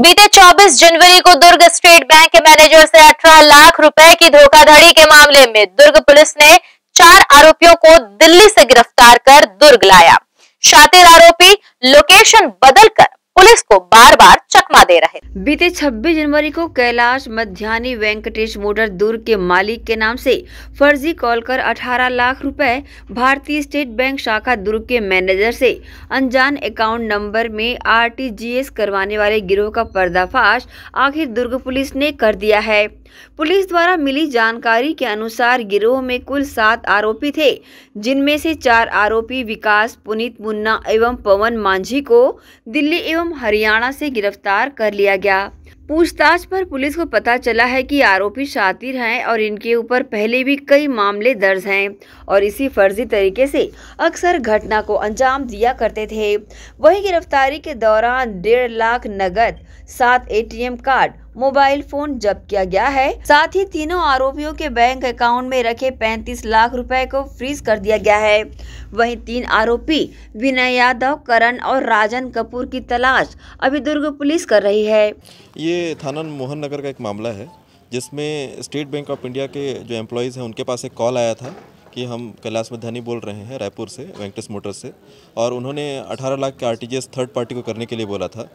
बीते 24 जनवरी को दुर्ग स्टेट बैंक के मैनेजर से 18 लाख रुपए की धोखाधड़ी के मामले में दुर्ग पुलिस ने चार आरोपियों को दिल्ली से गिरफ्तार कर दुर्ग लाया शातिर आरोपी लोकेशन बदलकर पुलिस को बार बार दे रहे बीते 26 जनवरी को कैलाश मध्यानी वेंकटेश मोटर दुर्ग के मालिक के नाम से फर्जी कॉल कर 18 लाख रुपए भारतीय स्टेट बैंक शाखा दुर्ग के मैनेजर से अनजान अकाउंट नंबर में आरटीजीएस करवाने वाले गिरोह का पर्दाफाश आखिर दुर्ग पुलिस ने कर दिया है पुलिस द्वारा मिली जानकारी के अनुसार गिरोह में कुल सात आरोपी थे जिनमें से चार आरोपी विकास पुनीत मुन्ना एवं पवन मांझी को दिल्ली एवं हरियाणा से गिरफ्तार कर लिया गया पूछताछ पर पुलिस को पता चला है कि आरोपी शातिर हैं और इनके ऊपर पहले भी कई मामले दर्ज हैं और इसी फर्जी तरीके से अक्सर घटना को अंजाम दिया करते थे वही गिरफ्तारी के दौरान डेढ़ लाख नगद सात एटीएम कार्ड मोबाइल फोन जब्त किया गया है साथ ही तीनों आरोपियों के बैंक अकाउंट में रखे 35 लाख रुपए को फ्रीज कर दिया गया है वहीं तीन आरोपी विनय यादव करण और राजन कपूर की तलाश अभी दुर्ग पुलिस कर रही है ये थाना मोहन नगर का एक मामला है जिसमें स्टेट बैंक ऑफ इंडिया के जो एम्प्लॉयज़ हैं उनके पास एक कॉल आया था कि हम कैलाश मध्यानी बोल रहे हैं रायपुर से वेंकटेश मोटर से और उन्होंने 18 लाख के आरटीजीएस थर्ड पार्टी को करने के लिए बोला था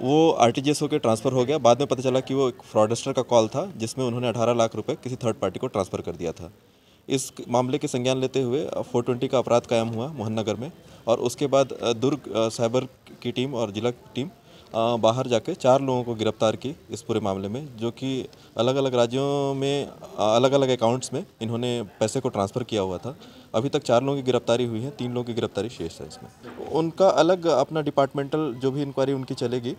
वो आर टी होकर ट्रांसफ़र हो गया बाद में पता चला कि वो एक फ्रॉडस्टर का कॉल था जिसमें उन्होंने अठारह लाख रुपये किसी थर्ड पार्टी को ट्रांसफ़र कर दिया था इस मामले के संज्ञान लेते हुए 420 का अपराध कायम हुआ मोहन नगर में और उसके बाद दुर्ग साइबर की टीम और जिला की टीम बाहर जाके चार लोगों को गिरफ्तार की इस पूरे मामले में जो कि अलग अलग राज्यों में अलग अलग अकाउंट्स में इन्होंने पैसे को ट्रांसफ़र किया हुआ था अभी तक चार लोगों की गिरफ्तारी हुई है तीन लोगों की गिरफ्तारी शेष है इसमें उनका अलग अपना डिपार्टमेंटल जो भी इंक्वायरी उनकी चलेगी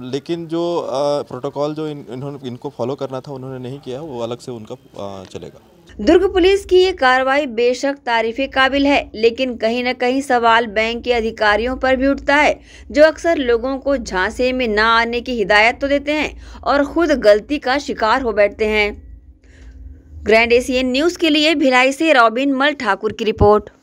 लेकिन जो प्रोटोकॉल जो इन, इन्होंने इनको फॉलो करना था उन्होंने नहीं किया वो अलग से उनका चलेगा दुर्ग पुलिस की ये कार्रवाई बेशक तारीफ काबिल है लेकिन कहीं न कहीं सवाल बैंक के अधिकारियों पर भी उठता है जो अक्सर लोगों को झांसे में ना आने की हिदायत तो देते हैं और खुद गलती का शिकार हो बैठते हैं ग्रैंड एशियन न्यूज़ के लिए भिलाई से रॉबिन मल ठाकुर की रिपोर्ट